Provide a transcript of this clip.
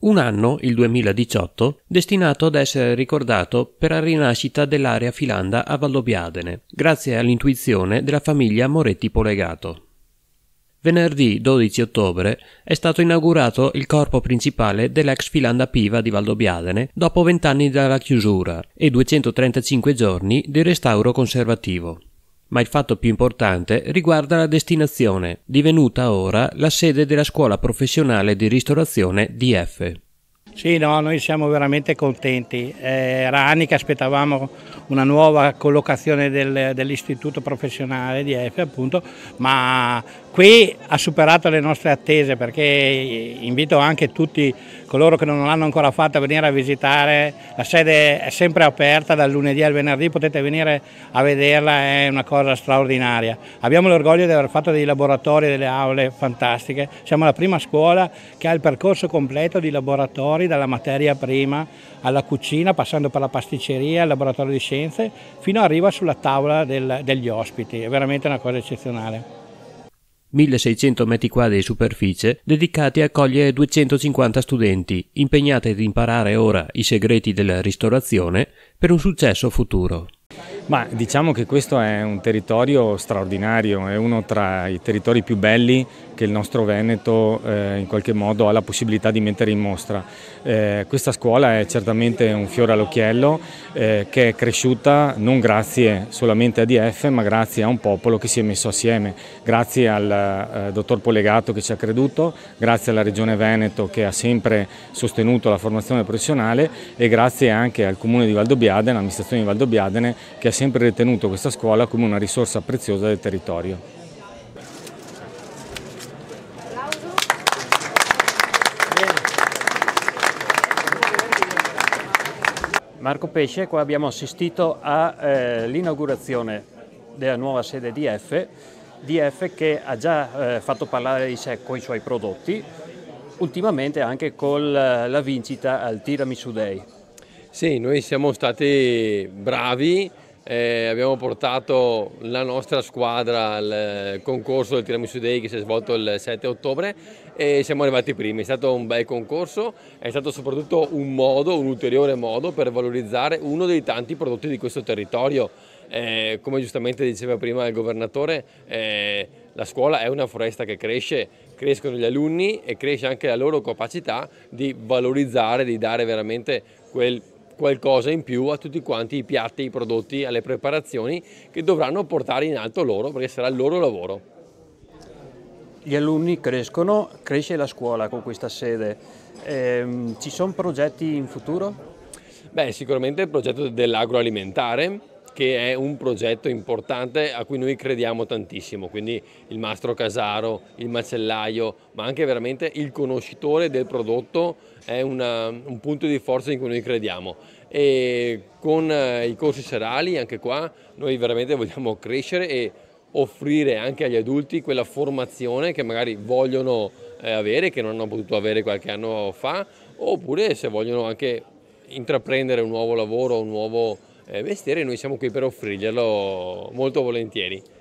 Un anno, il 2018, destinato ad essere ricordato per la rinascita dell'area filanda a Vallobbiadene, grazie all'intuizione della famiglia Moretti Polegato. Venerdì 12 ottobre è stato inaugurato il corpo principale dell'ex filanda piva di Valdobiadene dopo vent'anni dalla chiusura e 235 giorni di restauro conservativo ma il fatto più importante riguarda la destinazione, divenuta ora la sede della scuola professionale di ristorazione DF. Sì, no, noi siamo veramente contenti. Eh, era anni che aspettavamo una nuova collocazione del, dell'istituto professionale di EFE, appunto, ma qui ha superato le nostre attese perché invito anche tutti coloro che non l'hanno ancora fatta a venire a visitare. La sede è sempre aperta dal lunedì al venerdì, potete venire a vederla, è una cosa straordinaria. Abbiamo l'orgoglio di aver fatto dei laboratori, delle aule fantastiche. Siamo la prima scuola che ha il percorso completo di laboratori dalla materia prima alla cucina, passando per la pasticceria, il laboratorio di scienze, fino arriva sulla tavola del, degli ospiti. È veramente una cosa eccezionale. 1600 metri quadri di superficie dedicati a accogliere 250 studenti impegnati ad imparare ora i segreti della ristorazione per un successo futuro. Ma diciamo che questo è un territorio straordinario, è uno tra i territori più belli che il nostro Veneto eh, in qualche modo ha la possibilità di mettere in mostra. Eh, questa scuola è certamente un fiore all'occhiello eh, che è cresciuta non grazie solamente a DF ma grazie a un popolo che si è messo assieme, grazie al eh, dottor Polegato che ci ha creduto, grazie alla Regione Veneto che ha sempre sostenuto la formazione professionale e grazie anche al Comune di Valdobbiadene, all'amministrazione di Valdobbiadene che ha sempre ritenuto questa scuola come una risorsa preziosa del territorio. Marco Pesce, qua abbiamo assistito all'inaugurazione eh, della nuova sede DF, DF che ha già eh, fatto parlare di sé con i suoi prodotti, ultimamente anche con eh, la vincita al Tiramisu Day. Sì, noi siamo stati bravi eh, abbiamo portato la nostra squadra al eh, concorso del Tiramisù Day che si è svolto il 7 ottobre e siamo arrivati primi, è stato un bel concorso, è stato soprattutto un modo, un ulteriore modo per valorizzare uno dei tanti prodotti di questo territorio. Eh, come giustamente diceva prima il governatore, eh, la scuola è una foresta che cresce, crescono gli alunni e cresce anche la loro capacità di valorizzare, di dare veramente quel qualcosa in più a tutti quanti i piatti, i prodotti, alle preparazioni che dovranno portare in alto loro perché sarà il loro lavoro. Gli alunni crescono, cresce la scuola con questa sede. Ehm, ci sono progetti in futuro? Beh, sicuramente il progetto dell'agroalimentare, che è un progetto importante a cui noi crediamo tantissimo, quindi il mastro casaro, il macellaio, ma anche veramente il conoscitore del prodotto è una, un punto di forza in cui noi crediamo e con eh, i corsi serali anche qua noi veramente vogliamo crescere e offrire anche agli adulti quella formazione che magari vogliono eh, avere, che non hanno potuto avere qualche anno fa, oppure se vogliono anche intraprendere un nuovo lavoro, un nuovo eh, mestiere e noi siamo qui per offrirglielo molto volentieri.